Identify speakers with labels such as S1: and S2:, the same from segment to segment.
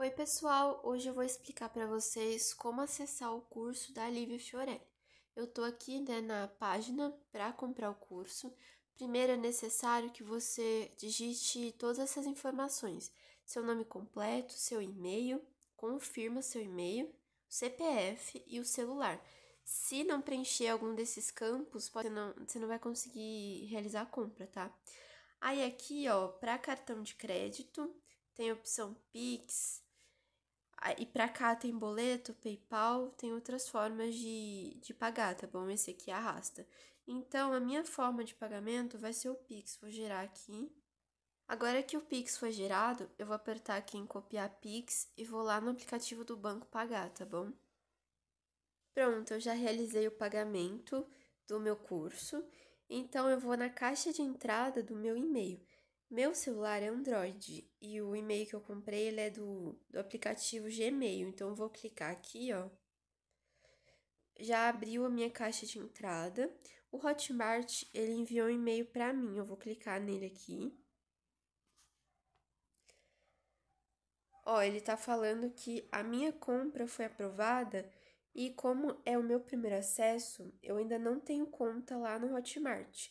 S1: Oi, pessoal! Hoje eu vou explicar para vocês como acessar o curso da Lívia Fiorelli. Eu estou aqui né, na página para comprar o curso. Primeiro é necessário que você digite todas essas informações: seu nome completo, seu e-mail, confirma seu e-mail, CPF e o celular. Se não preencher algum desses campos, pode, não, você não vai conseguir realizar a compra, tá? Aí aqui, ó, para cartão de crédito, tem a opção Pix, ah, e pra cá tem boleto, PayPal, tem outras formas de, de pagar, tá bom? Esse aqui arrasta. Então, a minha forma de pagamento vai ser o Pix. Vou gerar aqui. Agora que o Pix foi gerado, eu vou apertar aqui em copiar Pix e vou lá no aplicativo do banco pagar, tá bom? Pronto, eu já realizei o pagamento do meu curso. Então, eu vou na caixa de entrada do meu e-mail. Meu celular é Android e o e-mail que eu comprei ele é do, do aplicativo Gmail, então eu vou clicar aqui, ó. Já abriu a minha caixa de entrada. O Hotmart, ele enviou um e-mail para mim, eu vou clicar nele aqui. Ó, ele tá falando que a minha compra foi aprovada e como é o meu primeiro acesso, eu ainda não tenho conta lá no Hotmart.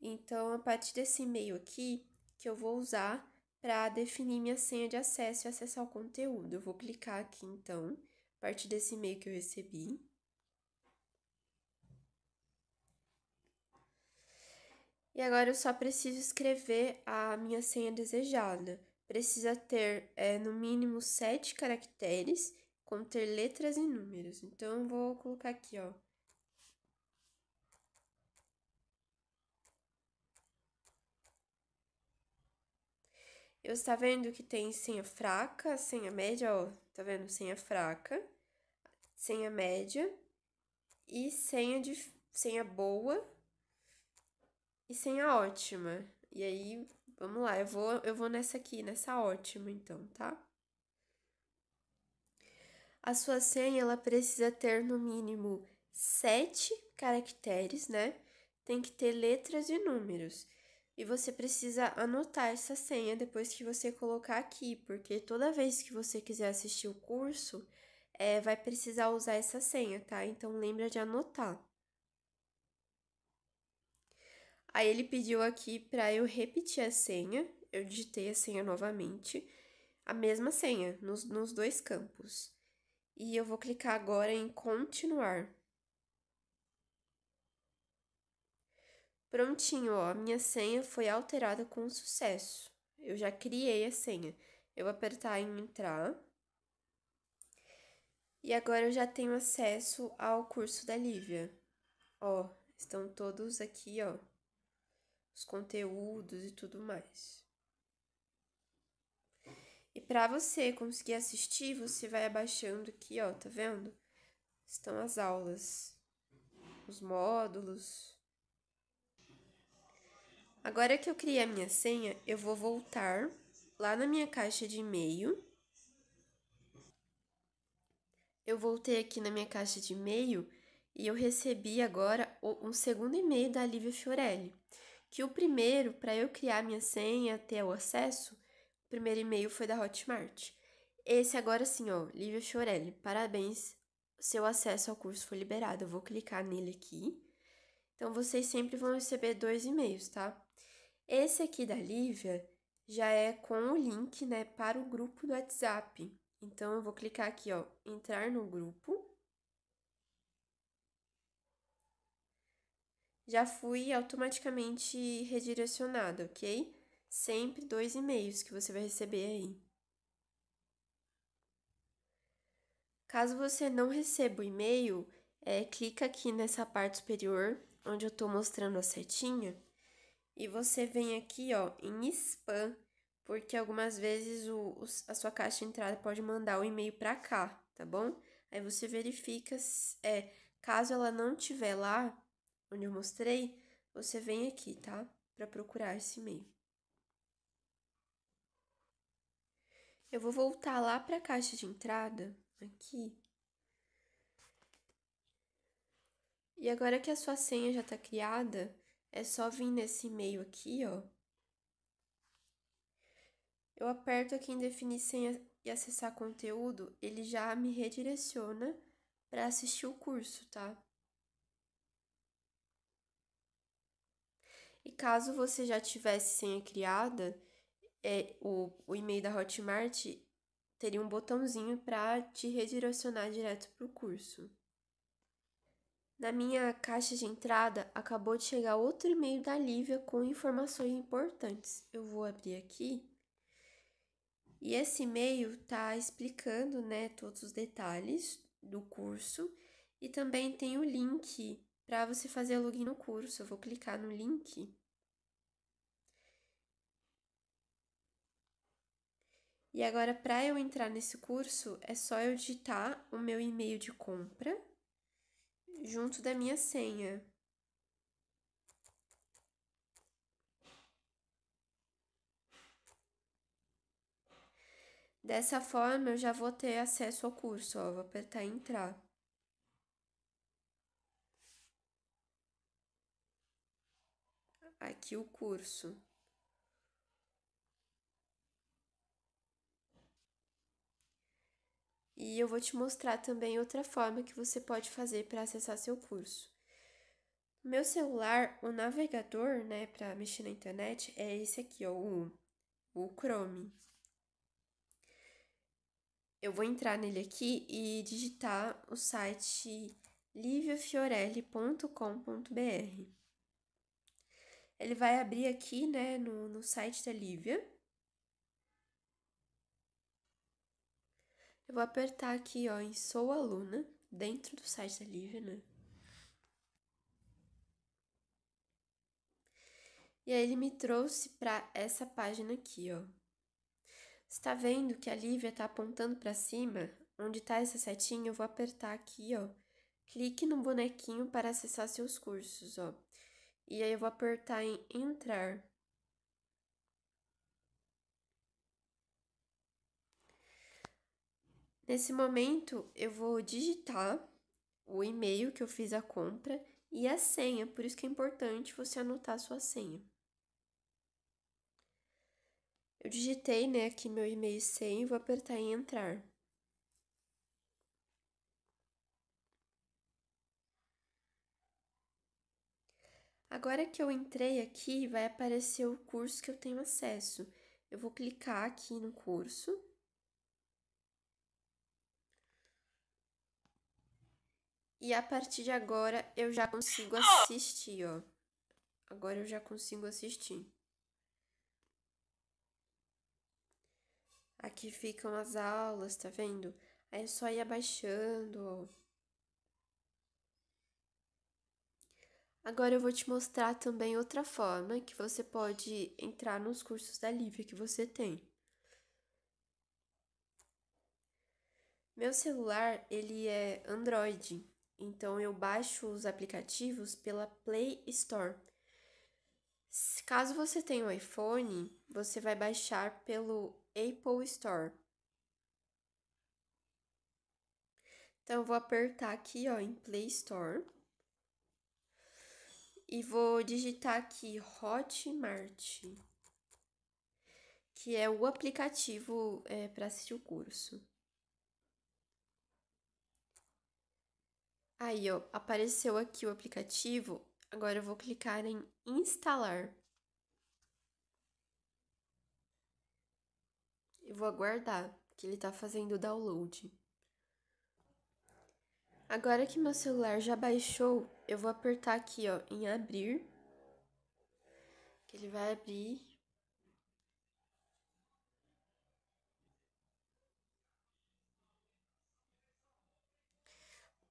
S1: Então, a partir desse e-mail aqui, que eu vou usar para definir minha senha de acesso e acessar o conteúdo. Eu vou clicar aqui então, a partir desse e-mail que eu recebi. E agora eu só preciso escrever a minha senha desejada. Precisa ter é, no mínimo sete caracteres, conter letras e números. Então eu vou colocar aqui, ó. Eu está vendo que tem senha fraca, senha média, ó, tá vendo? Senha fraca, senha média e senha de senha boa e senha ótima. E aí, vamos lá, eu vou eu vou nessa aqui, nessa ótima então, tá? A sua senha ela precisa ter no mínimo sete caracteres, né? Tem que ter letras e números. E você precisa anotar essa senha depois que você colocar aqui, porque toda vez que você quiser assistir o curso, é, vai precisar usar essa senha, tá? Então lembra de anotar. Aí ele pediu aqui para eu repetir a senha, eu digitei a senha novamente, a mesma senha nos, nos dois campos. E eu vou clicar agora em continuar. Prontinho, ó. Minha senha foi alterada com sucesso. Eu já criei a senha. Eu vou apertar em entrar. E agora eu já tenho acesso ao curso da Lívia. Ó, estão todos aqui, ó. Os conteúdos e tudo mais. E para você conseguir assistir, você vai abaixando aqui, ó, tá vendo? Estão as aulas, os módulos. Agora que eu criei a minha senha, eu vou voltar lá na minha caixa de e-mail. Eu voltei aqui na minha caixa de e-mail e eu recebi agora um segundo e-mail da Lívia Fiorelli. Que o primeiro, para eu criar minha senha, ter o acesso, o primeiro e-mail foi da Hotmart. Esse agora sim, ó, Lívia Fiorelli, parabéns, seu acesso ao curso foi liberado. Eu vou clicar nele aqui. Então, vocês sempre vão receber dois e-mails, tá? Esse aqui da Lívia já é com o link, né, para o grupo do WhatsApp. Então eu vou clicar aqui, ó, entrar no grupo. já fui automaticamente redirecionado, ok? Sempre dois e-mails que você vai receber aí. Caso você não receba o e-mail, é, clica aqui nessa parte superior, onde eu estou mostrando a setinha, e você vem aqui, ó, em spam, porque algumas vezes o, o a sua caixa de entrada pode mandar o e-mail para cá, tá bom? Aí você verifica, é, caso ela não tiver lá, onde eu mostrei, você vem aqui, tá? Para procurar esse e-mail. Eu vou voltar lá para a caixa de entrada, aqui. E agora que a sua senha já está criada, é só vir nesse meio aqui, ó. Eu aperto aqui em definir senha e acessar conteúdo, ele já me redireciona para assistir o curso, tá? E caso você já tivesse senha criada, é, o, o e-mail da Hotmart teria um botãozinho para te redirecionar direto para o curso. Na minha caixa de entrada acabou de chegar outro e-mail da Lívia com informações importantes. Eu vou abrir aqui. E esse e-mail tá explicando, né, todos os detalhes do curso e também tem o link para você fazer login no curso. Eu vou clicar no link. E agora para eu entrar nesse curso é só eu digitar o meu e-mail de compra junto da minha senha. Dessa forma, eu já vou ter acesso ao curso. Ó, vou apertar entrar. Aqui o curso. e eu vou te mostrar também outra forma que você pode fazer para acessar seu curso. No meu celular, o navegador, né, para mexer na internet é esse aqui, ó, o, o Chrome. Eu vou entrar nele aqui e digitar o site liviafiorelli.com.br. Ele vai abrir aqui, né, no, no site da Lívia. Eu vou apertar aqui, ó, em Sou Aluna, dentro do site da Lívia, né? E aí ele me trouxe para essa página aqui, ó. Está vendo que a Lívia está apontando para cima? Onde está essa setinha? Eu vou apertar aqui, ó. Clique no bonequinho para acessar seus cursos, ó. E aí eu vou apertar em entrar. Nesse momento, eu vou digitar o e-mail que eu fiz a compra e a senha, por isso que é importante você anotar a sua senha. Eu digitei né, aqui meu e-mail e senha e vou apertar em entrar. Agora que eu entrei aqui, vai aparecer o curso que eu tenho acesso. Eu vou clicar aqui no curso. E a partir de agora eu já consigo assistir, ó. Agora eu já consigo assistir. Aqui ficam as aulas, tá vendo? Aí é só ir abaixando, ó. Agora eu vou te mostrar também outra forma que você pode entrar nos cursos da Livre que você tem. Meu celular, ele é Android. Então eu baixo os aplicativos pela Play Store. Caso você tenha um iPhone, você vai baixar pelo Apple Store. Então eu vou apertar aqui, ó, em Play Store. E vou digitar aqui Hotmart, que é o aplicativo é, para assistir o curso. Aí, ó, apareceu aqui o aplicativo. Agora eu vou clicar em instalar. e vou aguardar que ele tá fazendo o download. Agora que meu celular já baixou, eu vou apertar aqui, ó, em abrir. Que ele vai abrir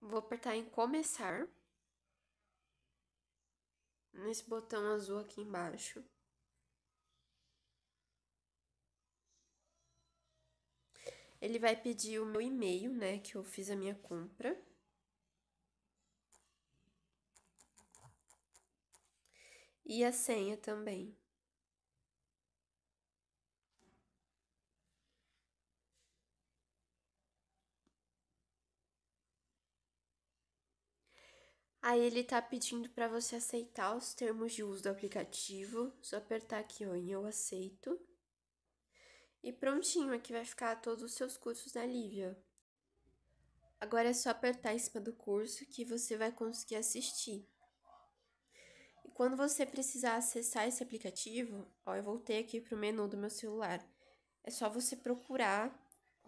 S1: Vou apertar em começar. Nesse botão azul aqui embaixo. Ele vai pedir o meu e-mail, né, que eu fiz a minha compra. E a senha também. Aí ele tá pedindo para você aceitar os termos de uso do aplicativo. Só apertar aqui ó, em eu aceito. E prontinho, aqui vai ficar todos os seus cursos da Lívia. Agora é só apertar em cima do curso que você vai conseguir assistir. E quando você precisar acessar esse aplicativo, ó, eu voltei aqui pro menu do meu celular. É só você procurar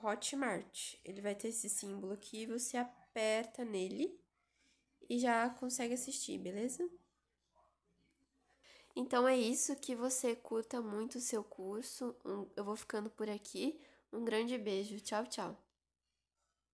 S1: Hotmart. Ele vai ter esse símbolo aqui, você aperta nele e já consegue assistir, beleza? Então é isso, que você curta muito o seu curso. Um, eu vou ficando por aqui. Um grande beijo. Tchau, tchau.